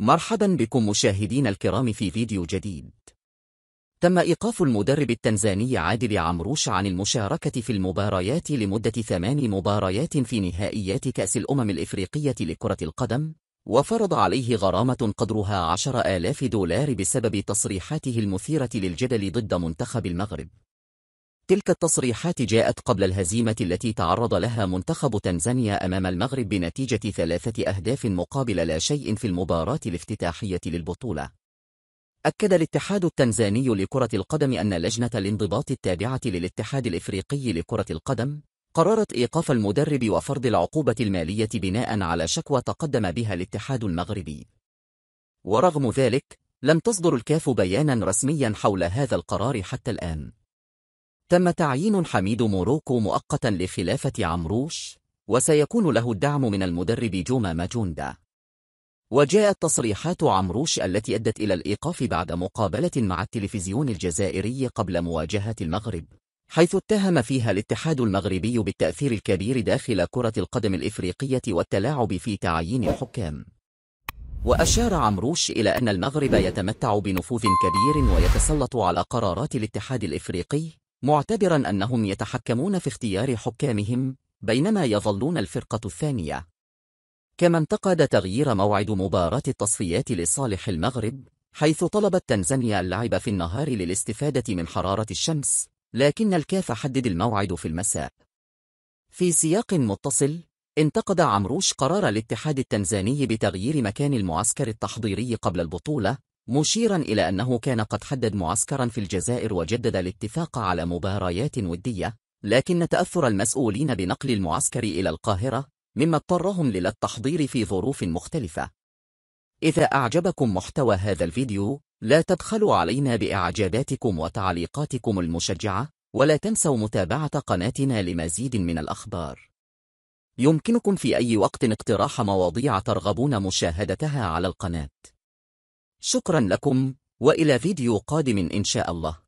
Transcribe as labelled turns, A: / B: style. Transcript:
A: مرحبا بكم مشاهدين الكرام في فيديو جديد تم إيقاف المدرب التنزاني عادل عمروش عن المشاركة في المباريات لمدة ثمان مباريات في نهائيات كأس الأمم الإفريقية لكرة القدم وفرض عليه غرامة قدرها عشر آلاف دولار بسبب تصريحاته المثيرة للجدل ضد منتخب المغرب تلك التصريحات جاءت قبل الهزيمة التي تعرض لها منتخب تنزانيا أمام المغرب بنتيجة ثلاثة أهداف مقابل لا شيء في المباراة الافتتاحية للبطولة أكد الاتحاد التنزاني لكرة القدم أن لجنة الانضباط التابعة للاتحاد الإفريقي لكرة القدم قررت إيقاف المدرب وفرض العقوبة المالية بناء على شكوى تقدم بها الاتحاد المغربي ورغم ذلك لم تصدر الكاف بيانا رسميا حول هذا القرار حتى الآن تم تعيين حميد موروكو مؤقتا لخلافة عمروش وسيكون له الدعم من المدرب جوما ماجوندا وجاءت تصريحات عمروش التي أدت إلى الإيقاف بعد مقابلة مع التلفزيون الجزائري قبل مواجهة المغرب حيث اتهم فيها الاتحاد المغربي بالتأثير الكبير داخل كرة القدم الإفريقية والتلاعب في تعيين الحكام وأشار عمروش إلى أن المغرب يتمتع بنفوذ كبير ويتسلط على قرارات الاتحاد الإفريقي معتبرا أنهم يتحكمون في اختيار حكامهم بينما يظلون الفرقة الثانية كما انتقد تغيير موعد مباراة التصفيات لصالح المغرب حيث طلبت تنزانيا اللعب في النهار للاستفادة من حرارة الشمس لكن الكاف حدد الموعد في المساء في سياق متصل انتقد عمروش قرار الاتحاد التنزاني بتغيير مكان المعسكر التحضيري قبل البطولة مشيرا إلى أنه كان قد حدد معسكرا في الجزائر وجدد الاتفاق على مباريات ودية لكن تأثر المسؤولين بنقل المعسكر إلى القاهرة مما اضطرهم للتحضير في ظروف مختلفة إذا أعجبكم محتوى هذا الفيديو لا تبخلوا علينا بإعجاباتكم وتعليقاتكم المشجعة ولا تنسوا متابعة قناتنا لمزيد من الأخبار يمكنكم في أي وقت اقتراح مواضيع ترغبون مشاهدتها على القناة شكرا لكم وإلى فيديو قادم إن شاء الله